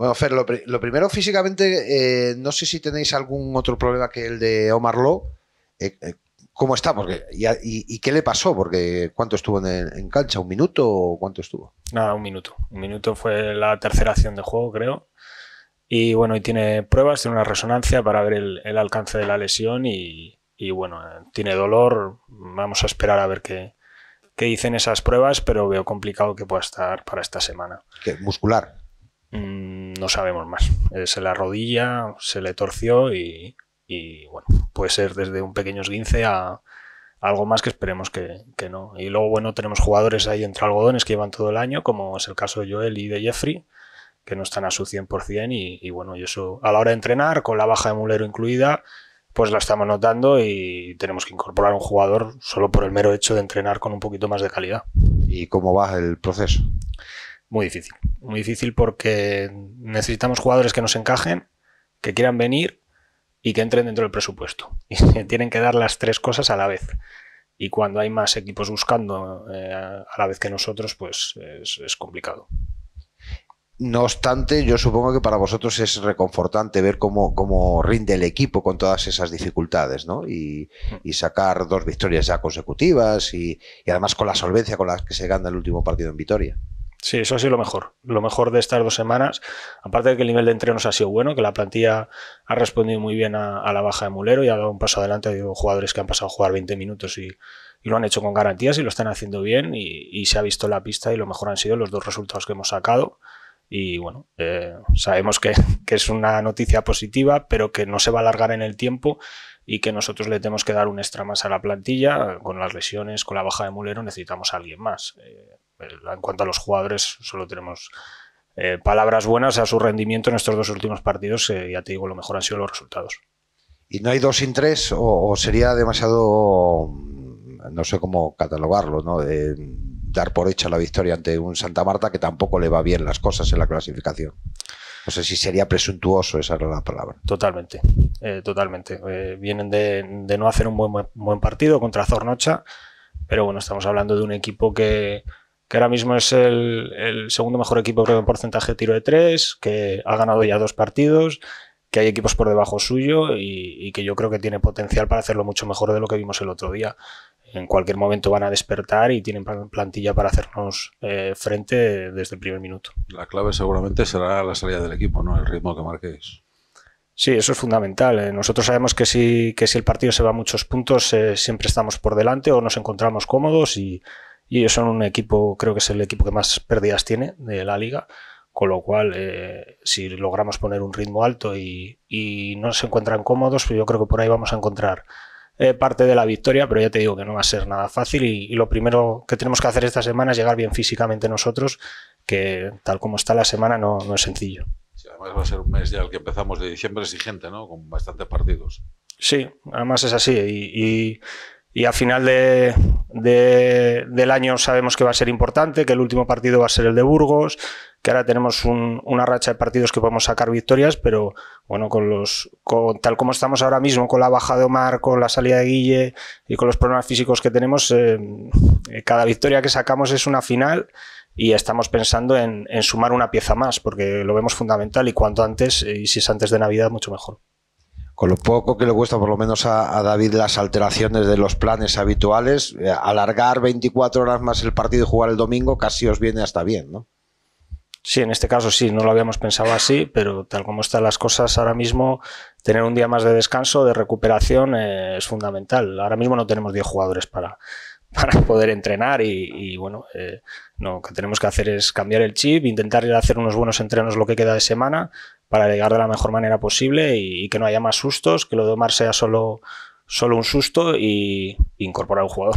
Bueno, Fer, lo, primero físicamente, eh, no sé si tenéis algún otro problema que el de Omar Lowe. Eh, eh, ¿Cómo está? y, qué le pasó? Porque ¿cuánto estuvo en, cancha? ¿Un minuto o cuánto estuvo? Nada, un minuto. Un minuto fue la tercera acción de juego, creo. Y bueno, y tiene pruebas, tiene una resonancia para ver el, alcance de la lesión y, bueno, tiene dolor. Vamos a esperar a ver qué, dicen esas pruebas, pero veo complicado que pueda estar para esta semana. ¿Muscular? Mm, no sabemos más. Eh, se la rodilla, se le torció y, bueno, puede ser desde un pequeño esguince a algo más que esperemos que, no. Y luego, bueno, tenemos jugadores ahí entre algodones que llevan todo el año, como es el caso de Joel y de Jeffrey, que no están a su 100% y, y bueno, y eso a la hora de entrenar, con la baja de Mulero incluida, pues la estamos notando y tenemos que incorporar un jugador solo por el mero hecho de entrenar con un poquito más de calidad. ¿Y cómo va el proceso? muy difícil. Muy difícil porque necesitamos jugadores que nos encajen, que quieran venir y que entren dentro del presupuesto. Y tienen que dar las tres cosas a la vez. Y cuando hay más equipos buscando eh, a la vez que nosotros, pues es, complicado. No obstante, yo supongo que para vosotros es reconfortante ver cómo, cómo rinde el equipo con todas esas dificultades, ¿no? Y, hmm. sacar dos victorias ya consecutivas y, y, además con la solvencia con la que se gana el último partido en victoria. Sí, eso ha sido lo mejor. Lo mejor de estas dos semanas. Aparte de que el nivel de entrenos ha sido bueno, que la plantilla ha respondido muy bien a, la baja de Mulero y ha dado un paso adelante. Ha jugadores que han pasado a jugar 20 minutos y, lo han hecho con garantías y lo están haciendo bien. Y, se ha visto la pista y lo mejor han sido los dos resultados que hemos sacado. Y bueno, eh, sabemos que, es una noticia positiva, pero que no se va a alargar en el tiempo y que nosotros le tenemos que dar un extra más a la plantilla. Con las lesiones, con la baja de Mulero, necesitamos a alguien más. Eh, en cuanto a los jugadores, solo tenemos eh, palabras buenas a su rendimiento en estos dos últimos partidos. ya te digo, lo mejor han sido los resultados. ¿Y no hay dos sin tres o, sería demasiado, no sé cómo catalogarlo, ¿no? dar por hecha la victoria ante un Santa Marta que tampoco le va bien las cosas en la clasificación. No sé si sería presuntuoso, esa era la palabra. Totalmente, eh, totalmente. Eh, vienen de, no hacer un buen, partido contra Zornocha, pero bueno, estamos hablando de un equipo que, que ahora mismo es el, el, segundo mejor equipo creo, en porcentaje de tiro de tres, que ha ganado ya dos partidos, que hay equipos por debajo suyo y, que yo creo que tiene potencial para hacerlo mucho mejor de lo que vimos el otro día. En cualquier momento van a despertar y tienen plantilla para hacernos eh, frente desde el primer minuto. La clave seguramente será la salida del equipo, ¿no? El ritmo que marquéis. Sí, eso es fundamental. Eh. Nosotros sabemos que si, que si el partido se va a muchos puntos, eh, siempre estamos por delante o nos encontramos cómodos y, y son un equipo, creo que es el equipo que más pérdidas tiene de la liga. Con lo cual, eh, si logramos poner un ritmo alto y, no se encuentran cómodos, pues yo creo que por ahí vamos a encontrar eh, parte de la victoria, pero ya te digo que no va a ser nada fácil y, lo primero que tenemos que hacer esta semana es llegar bien físicamente nosotros, que tal como está la semana no, es sencillo. además va a ser un mes ya el que empezamos de diciembre exigente, ¿no? Con bastantes partidos. Sí, además es así y, y a final del año sabemos que va a ser importante, que el último partido va a ser el de Burgos, que ahora tenemos una racha de partidos que podemos sacar victorias, pero bueno, con los tal como estamos ahora mismo, con la baja de Omar, con la salida de Guille y con los problemas físicos que tenemos, eh, eh, cada victoria que sacamos es una final y estamos pensando en, sumar una pieza más, porque lo vemos fundamental y cuanto antes, eh, y si es antes de Navidad, mucho mejor. Con lo poco que le cuesta por lo menos a, David las alteraciones de los planes habituales, alargar 24 horas más el partido y jugar el domingo casi os viene hasta bien, ¿no? Sí, en este caso sí, no lo habíamos pensado así, pero tal como están las cosas ahora mismo, tener un día más de descanso, de recuperación, eh, es fundamental. Ahora mismo no tenemos 10 jugadores para, poder entrenar y, bueno, eh, no, lo que tenemos que hacer es cambiar el chip, intentar ir a hacer unos buenos entrenos lo que queda de semana para llegar de la mejor manera posible y, que no haya más sustos, que lo de Omar sea solo, solo un susto y incorporar un jugador.